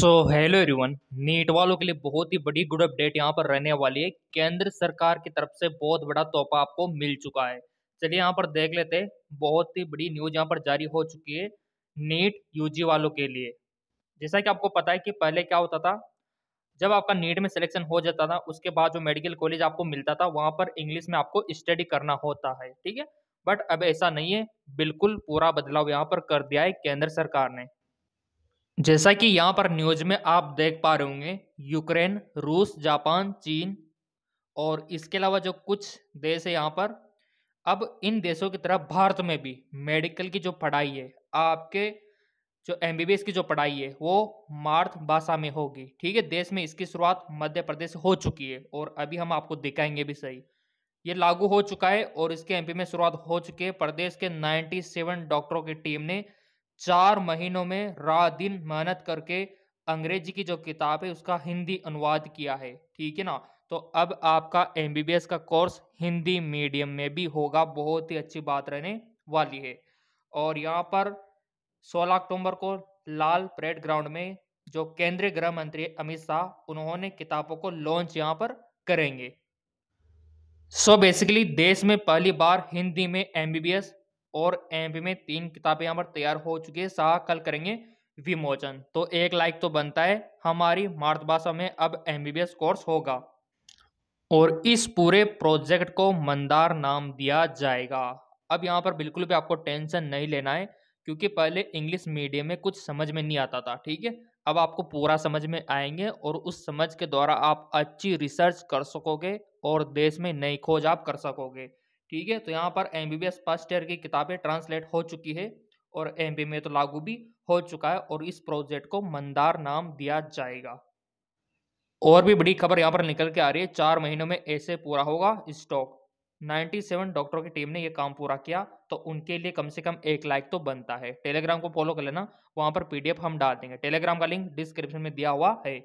so hello everyone NEET वालों के लिए बहुत ही बड़ी गुड अपडेट यहाँ पर रहने वाली है केंद्र सरकार की तरफ से बहुत बड़ा तोहफा आपको मिल चुका है चलिए यहाँ पर देख लेते हैं बहुत ही बड़ी न्यूज़ यहाँ पर जारी हो चुकी है नीट यूजी वालों के लिए जैसा कि आपको पता है कि पहले क्या होता था जब आपका नीट में सिलेक्शन हो जाता था उसके बाद जो मेडिकल कॉलेज आपको मिलता था वहाँ पर इंग्लिश में आपको स्टडी करना होता है ठीक है बट अब ऐसा नहीं है बिल्कुल पूरा बदलाव यहाँ पर कर दिया है केंद्र सरकार ने जैसा कि यहाँ पर न्यूज में आप देख पा रहे होंगे यूक्रेन रूस जापान चीन और इसके अलावा जो कुछ देश है यहाँ पर अब इन देशों की तरह भारत में भी मेडिकल की जो पढ़ाई है आपके जो एम की जो पढ़ाई है वो मार्थ भाषा में होगी ठीक है देश में इसकी शुरुआत मध्य प्रदेश हो चुकी है और अभी हम आपको दिखाएंगे भी सही ये लागू हो चुका है और इसके एमपी में शुरुआत हो चुकी है प्रदेश के 97 डॉक्टरों की टीम ने चार महीनों में रात दिन मेहनत करके अंग्रेजी की जो किताब है उसका हिंदी अनुवाद किया है ठीक है ना तो अब आपका एम का कोर्स हिंदी मीडियम में भी होगा बहुत ही अच्छी बात रहने वाली है और यहाँ पर 16 अक्टूबर को लाल परेड ग्राउंड में जो केंद्रीय गृह मंत्री अमित शाह उन्होंने किताबों को लॉन्च यहाँ पर करेंगे सो so बेसिकली देश में पहली बार हिंदी में एम और एम में तीन किताबें यहाँ पर तैयार हो चुकी है सहा कल करेंगे विमोचन तो एक लाइक तो बनता है हमारी मातृभाषा में अब एम कोर्स होगा और इस पूरे प्रोजेक्ट को मंदार नाम दिया जाएगा अब यहाँ पर बिल्कुल भी आपको टेंशन नहीं लेना है क्योंकि पहले इंग्लिश मीडियम में कुछ समझ में नहीं आता था ठीक है अब आपको पूरा समझ में आएंगे और उस समझ के द्वारा आप अच्छी रिसर्च कर सकोगे और देश में नई खोज आप कर सकोगे ठीक है तो यहाँ पर एम बी फर्स्ट ईयर की किताबें ट्रांसलेट हो चुकी है और एम में तो लागू भी हो चुका है और इस प्रोजेक्ट को मंदार नाम दिया जाएगा और भी बड़ी खबर यहाँ पर निकल के आ रही है चार महीनों में ऐसे पूरा होगा स्टॉक 97 डॉक्टरों की टीम ने यह काम पूरा किया तो उनके लिए कम से कम एक लाइक तो बनता है टेलीग्राम को फॉलो कर लेना वहाँ पर पीडीएफ हम डाल देंगे टेलीग्राम का लिंक डिस्क्रिप्शन में दिया हुआ है